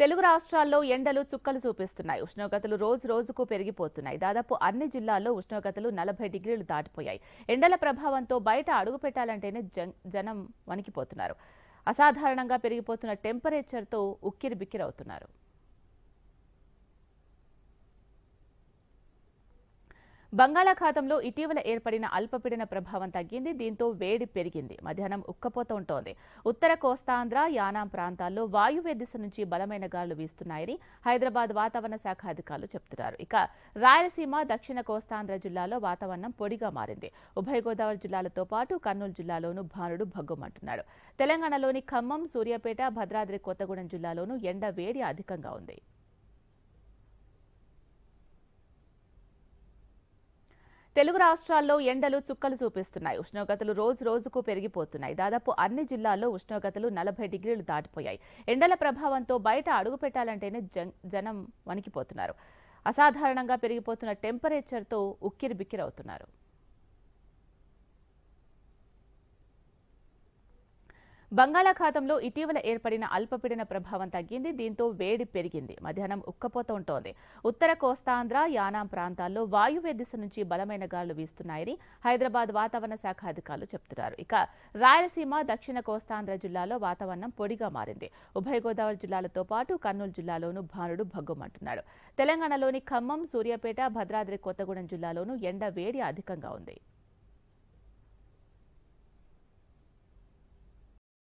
తెలుగు రాష్ట్రాల్లో ఎండలు చుక్కలు చూపిస్తున్నాయి ఉష్ణోగ్రతలు రోజు రోజుకు పెరిగిపోతున్నాయి దాదాపు అన్ని జిల్లాల్లో ఉష్ణోగ్రతలు నలభై డిగ్రీలు దాటిపోయాయి ఎండల ప్రభావంతో బయట అడుగు పెట్టాలంటేనే జనం వణికిపోతున్నారు అసాధారణంగా పెరిగిపోతున్న టెంపరేచర్తో ఉక్కిరిబిక్కిరవుతున్నారు బంగాళాఖాతంలో ఇటీవల ఏర్పడిన అల్పపీడన ప్రభావం తగ్గింది దీంతో వేడి పెరిగింది మధ్యాహ్నం ఉక్కపోత ఉంటోంది ఉత్తర కోస్తాంధ్ర యానాం ప్రాంతాల్లో వాయువ్య దిశ నుంచి బలమైన గాలులు వీస్తున్నాయని హైదరాబాద్ వాతావరణ శాఖ అధికారులు చెబుతున్నారు ఇక రాయలసీమ దక్షిణ కోస్తాంధ్ర జిల్లాలో వాతావరణం పొడిగా మారింది ఉభయ గోదావరి జిల్లాలతో పాటు కర్నూలు జిల్లాలోనూ భానుడు భగ్గుమంటున్నాడు తెలంగాణలోని ఖమ్మం సూర్యాపేట భద్రాద్రి కొత్తగూడెం జిల్లాలోనూ ఎండ వేడి అధికంగా ఉంది తెలుగు రాష్ట్రాల్లో ఎండలు చుక్కలు చూపిస్తున్నాయి ఉష్ణోగ్రతలు రోజు రోజుకు పెరిగిపోతున్నాయి దాదాపు అన్ని జిల్లాల్లో ఉష్ణోగ్రతలు నలభై డిగ్రీలు దాటిపోయాయి ఎండల ప్రభావంతో బయట అడుగు పెట్టాలంటేనే జనం వణికిపోతున్నారు అసాధారణంగా పెరిగిపోతున్న టెంపరేచర్తో ఉక్కిరిబిక్కిరవుతున్నారు బంగాళాఖాతంలో ఇటీవల ఏర్పడిన అల్పపీడన ప్రభావం తగ్గింది దీంతో వేడి పెరిగింది మధ్యాహ్నం ఉక్కపోత ఉంటోంది ఉత్తర కోస్తాంధ్ర యానాం ప్రాంతాల్లో వాయువ్య దిశ నుంచి బలమైన గాలులు వీస్తున్నాయని హైదరాబాద్ వాతావరణ శాఖ అధికారులు చెబుతున్నారు ఇక రాయలసీమ దక్షిణ కోస్తాంధ్ర జిల్లాలో వాతావరణం పొడిగా మారింది ఉభయ గోదావరి జిల్లాలతో పాటు కర్నూలు జిల్లాలోనూ భానుడు భగ్గుమంటున్నాడు తెలంగాణలోని ఖమ్మం సూర్యాపేట భద్రాద్రి కొత్తగూడెం జిల్లాలోనూ ఎండ వేడి అధికంగా ఉంది